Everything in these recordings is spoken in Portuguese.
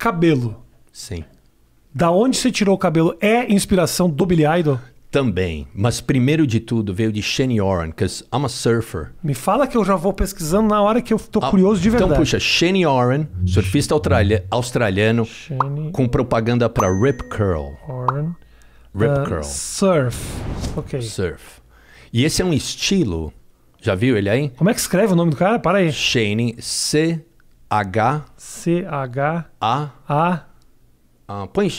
cabelo. Sim. Da onde você tirou o cabelo? É inspiração do Billy Idol? Também, mas primeiro de tudo veio de Shane Oren, because I'm a surfer. Me fala que eu já vou pesquisando na hora que eu tô ah, curioso de então verdade. Então puxa, Shane Oren, surfista australia australiano, Shane... com propaganda para Rip Curl. Oren. Rip uh, Curl. Surf, ok. Surf. E esse é um estilo, já viu ele aí? Como é que escreve o nome do cara? Para aí. Shane, C H. C. H. A. A. Ah, põe.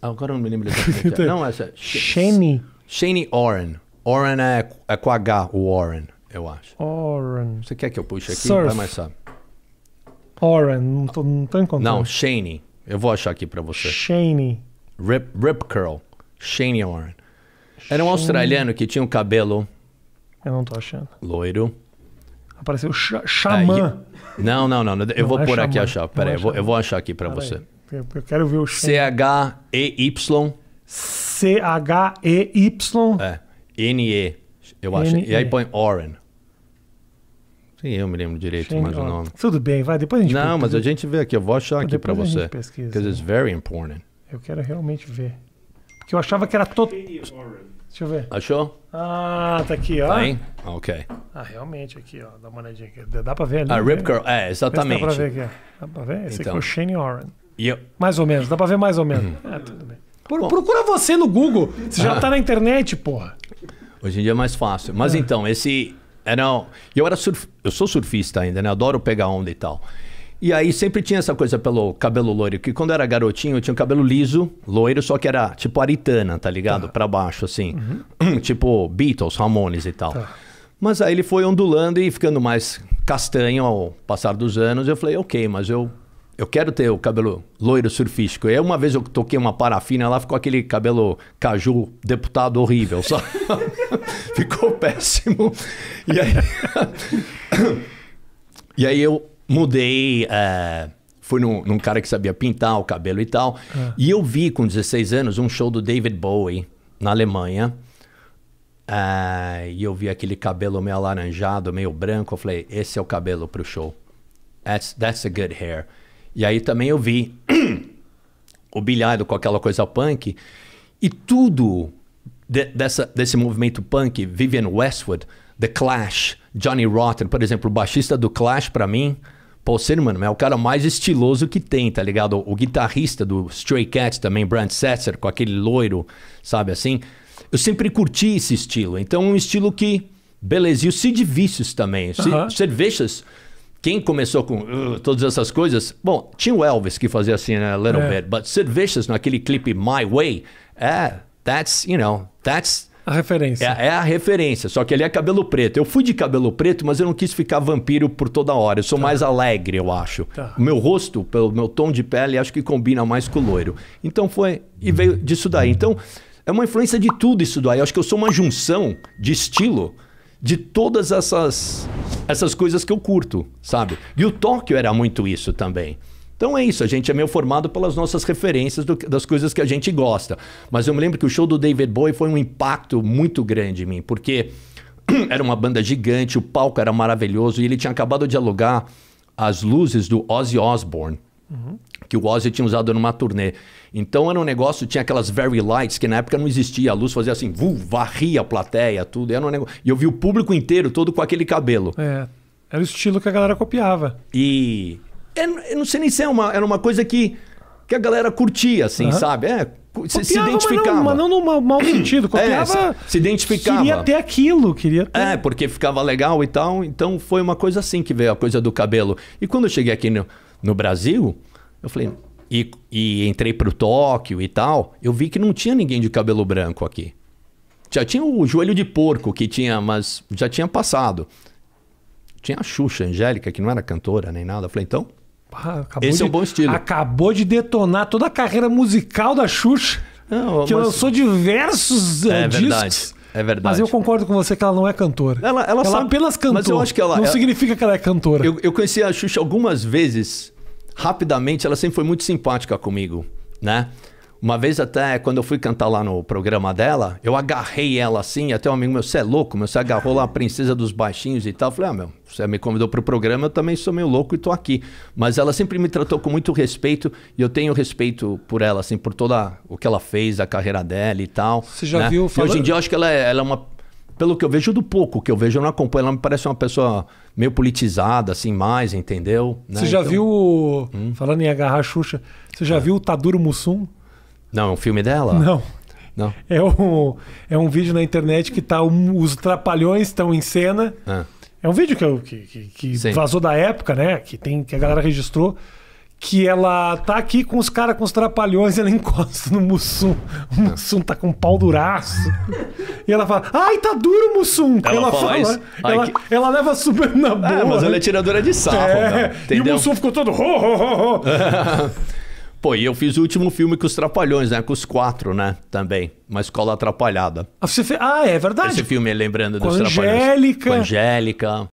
Agora eu não me lembro exatamente. É. Então, não, essa. É Shane. Shane Oren. Oren é, é com H, o Oren, eu acho. Oren. Você quer que eu puxe aqui? Surf. Vai mais sabe. Oren, não tô, não tô encontrando. Não, Shane. Eu vou achar aqui pra você. Shane. Rip, Rip Curl. Shane Oren. Era um Shane. australiano que tinha um cabelo. Eu não tô achando. Loiro. Apareceu Xamã. Aí, não, não, não, Eu não vou é pôr xamã. aqui a chave. é eu, vou, eu vou achar aqui para você. Eu, eu quero ver o C-H-E-Y. C-H-E-Y. É. N-E, eu acho. N -E. e aí põe Oren. Sim, eu me lembro direito Shane mais o nome. Tudo bem, vai, depois a gente Não, mas a gente vê aqui, eu vou achar aqui para você. Because it's very important. Eu quero realmente ver. Porque eu achava que era todo. Deixa eu ver. Achou? Ah, tá aqui, ó. Tá, aí? Ah, ok. Ah, realmente aqui, ó. Dá uma olhadinha aqui. Dá pra ver ali? A ah, né? Rip Curl, é, exatamente. Dá pra ver aqui, Dá pra ver? Esse então. aqui é o então. Shane Oren. Eu... Mais ou menos, dá pra ver mais ou menos. Uhum. É, tudo bem. procura você no Google. Você já ah. tá na internet, porra. Hoje em dia é mais fácil. Mas é. então, esse. Era, eu, era surf, eu sou surfista ainda, né? Adoro pegar onda e tal. E aí sempre tinha essa coisa pelo cabelo loiro, que quando eu era garotinho eu tinha um cabelo liso, loiro, só que era tipo aritana, tá ligado? Tá. Pra baixo, assim. Uhum. tipo Beatles, Ramones e tal. Tá. Mas aí ele foi ondulando e ficando mais castanho ao passar dos anos. Eu falei, ok, mas eu, eu quero ter o cabelo loiro surfístico. E aí uma vez eu toquei uma parafina lá, ficou aquele cabelo caju deputado horrível, só. ficou péssimo. E aí. e aí eu mudei. É, fui num, num, cara que sabia pintar o cabelo e tal. É. E eu vi com 16 anos um show do David Bowie na Alemanha. É, e eu vi aquele cabelo meio alaranjado, meio branco. Eu falei: esse é o cabelo pro show. That's, that's a good hair. E aí também eu vi o bilhado com aquela coisa punk. E tudo de, dessa, desse movimento punk, Vivian Westwood, The Clash, Johnny Rotten, por exemplo, o baixista do Clash, para mim, Paul Cinnamon é o cara mais estiloso que tem, tá ligado? O, guitarrista do Stray Cats também, Brand Setzer, com aquele loiro, sabe assim? Eu sempre curti esse estilo. Então, um estilo que. Beleza. E o Sid Vicious também. Uhum. Cervejas. Quem começou com uh, todas essas coisas. Bom, tinha o Elvis que fazia assim, né? Little é. bit. But cervejas Vicious, naquele clipe My Way, é. That's, you know, that's a referência. É, é, a referência, só que ele é cabelo preto. Eu fui de cabelo preto, mas eu não quis ficar vampiro por toda hora. Eu sou tá. mais alegre, eu acho. Tá. O meu rosto, pelo meu tom de pele, acho que combina mais com o loiro. Então foi. E veio disso daí. Então, é uma influência de tudo isso daí. Eu acho que eu sou uma junção de estilo de todas essas, essas coisas que eu curto, sabe? E o Tóquio era muito isso também. Então é isso, a gente é meio formado pelas nossas referências do, das coisas que a gente gosta. Mas eu me lembro que o show do David Bowie foi um impacto muito grande em mim, porque era uma banda gigante, o palco era maravilhoso e ele tinha acabado de alugar as luzes do Ozzy Osbourne. Uhum. Que o Ozzy tinha usado numa turnê. Então era um negócio, tinha aquelas very lights que na época não existia, a luz fazia assim, vu, varria a plateia, tudo. Era um negócio. E eu vi o público inteiro todo com aquele cabelo. É. Era o estilo que a galera copiava. E é, não sei nem se é uma, era uma coisa que, que a galera curtia, assim, uhum. sabe? É, Copiava, se identificava. Mas não, mas não no mau, mau sentido. É, copiava, é, se identificava. Queria ter aquilo, queria ter. É, porque ficava legal e tal. Então foi uma coisa assim que veio a coisa do cabelo. E quando eu cheguei aqui no, no Brasil, eu falei. E, e entrei pro Tóquio e tal. Eu vi que não tinha ninguém de cabelo branco aqui. Já tinha o joelho de porco que tinha, mas já tinha passado. Tinha a Xuxa, Angélica, que não era cantora nem nada. Eu falei, então, Acabou Esse é de, é um bom estilo. Acabou de detonar toda a carreira musical da Xuxa, não, que mas... lançou diversos é, eh, discos. Verdade. É verdade. Mas eu concordo com você que ela não é cantora. Ela, ela, ela sabe, apenas cantou. Mas eu acho que ela. Não ela, é- significa que ela é cantora. Eu, eu conheci a Xuxa algumas vezes, rapidamente, ela sempre foi muito simpática comigo, né? Uma vez até, quando eu fui cantar lá no programa dela, eu agarrei ela assim, até um amigo meu, você é louco, meu, você agarrou lá a princesa dos baixinhos e tal. Eu falei, ah, meu, você me convidou para o programa, eu também sou meio louco e tô aqui. Mas ela sempre me tratou com muito respeito e eu tenho respeito por ela, assim, por toda o que ela fez, a carreira dela e tal. Você já né? viu? Falando... hoje em dia eu acho que ela é, ela é uma pelo que eu vejo, do pouco que eu vejo, eu não acompanho. Ela me parece uma pessoa meio politizada, assim, mais, entendeu? Você já né? então... viu. Hum? Falando em agarrar a Xuxa, você já é. viu o Taduro Mussum? Não, é um filme dela? Não. Não. É um, é um vídeo na internet que tá. Um, os trapalhões estão em cena. Ah. É um vídeo que, eu, que, que, que vazou da época, né? Que, tem, que a galera registrou. Que ela tá aqui com os caras com os trapalhões, ela encosta no Mussum. O Mussum tá com um pau duraço. e ela fala, ai, tá duro, Mussum. Ela, ela fala, Ai, ela, que... ela leva super na boca. É, mas ela é tiradora de sarro. É. e o Mussum ficou todo, ho, ho, ho, ho. Pô, e eu fiz o último filme com os Trapalhões, né? Com os quatro, né? Também. Uma escola atrapalhada. Ah, você fez... ah é verdade. Esse filme, lembrando com dos Angélica. Trapalhões. Angélica. Angélica.